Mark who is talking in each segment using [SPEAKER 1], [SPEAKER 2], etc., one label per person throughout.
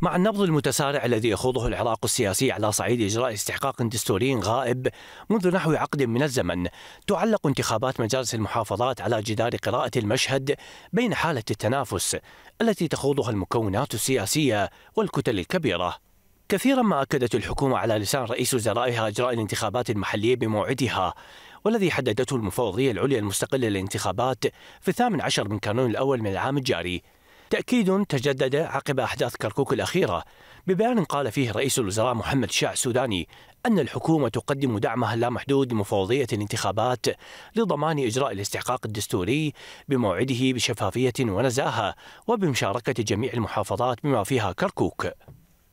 [SPEAKER 1] مع النبض المتسارع الذي يخوضه العراق السياسي على صعيد إجراء استحقاق دستوري غائب منذ نحو عقد من الزمن تعلق انتخابات مجالس المحافظات على جدار قراءة المشهد بين حالة التنافس التي تخوضها المكونات السياسية والكتل الكبيرة كثيرا ما أكدت الحكومة على لسان رئيس وزرائها إجراء الانتخابات المحلية بموعدها والذي حددته المفوضية العليا المستقلة للانتخابات في الثامن عشر من كانون الأول من العام الجاري تأكيد تجدد عقب أحداث كركوك الأخيرة ببيان قال فيه رئيس الوزراء محمد شاع السوداني أن الحكومة تقدم دعمها اللامحدود لمفوضية الانتخابات لضمان إجراء الاستحقاق الدستوري بموعده بشفافية ونزاهة وبمشاركة جميع المحافظات بما فيها كركوك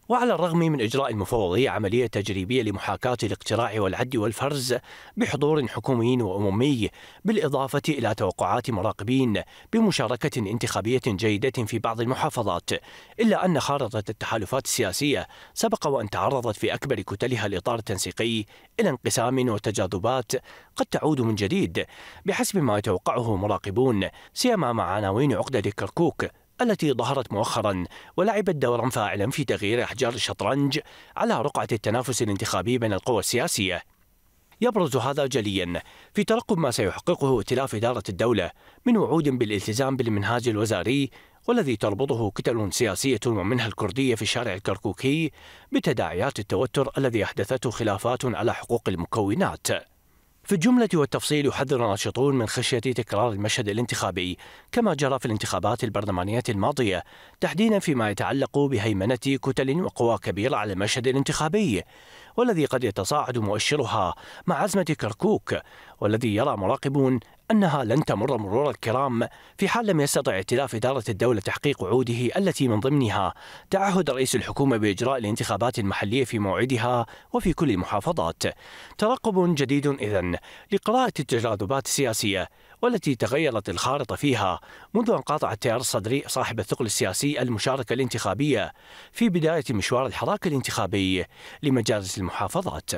[SPEAKER 1] وعلى الرغم من إجراء المفوضية عملية تجريبية لمحاكاة الاقتراع والعد والفرز بحضور حكومي وأممي بالإضافة إلى توقعات مراقبين بمشاركة انتخابية جيدة في بعض المحافظات إلا أن خارطة التحالفات السياسية سبق وأن تعرضت في أكبر كتلها الإطار التنسيقي إلى انقسام وتجاذبات قد تعود من جديد بحسب ما يتوقعه مراقبون سيما مع عناوين عقدة كركوك التي ظهرت مؤخرا ولعبت دورا فاعلا في تغيير أحجار الشطرنج على رقعة التنافس الانتخابي بين القوى السياسية يبرز هذا جليا في ترقب ما سيحققه ائتلاف إدارة الدولة من وعود بالالتزام بالمنهاج الوزاري والذي تربطه كتل سياسية ومنها الكردية في الشارع الكركوكي بتداعيات التوتر الذي أحدثته خلافات على حقوق المكونات في الجملة والتفصيل يحذر الناشطون من خشية تكرار المشهد الانتخابي كما جرى في الانتخابات البرلمانية الماضية تحديدا فيما يتعلق بهيمنة كتل وقوى كبيرة على المشهد الانتخابي والذي قد يتصاعد مؤشرها مع أزمة كركوك والذي يرى مراقبون أنها لن تمر مرور الكرام في حال لم يستطع ائتلاف إدارة الدولة تحقيق وعوده التي من ضمنها تعهد رئيس الحكومة بإجراء الانتخابات المحلية في موعدها وفي كل المحافظات ترقب جديد إذن لقراءة التجاذبات السياسية والتي تغيرت الخارطة فيها منذ أن قاطع التيار الصدري صاحب الثقل السياسي المشاركة الانتخابية في بداية مشوار الحراك الانتخابي لمجالس المحافظات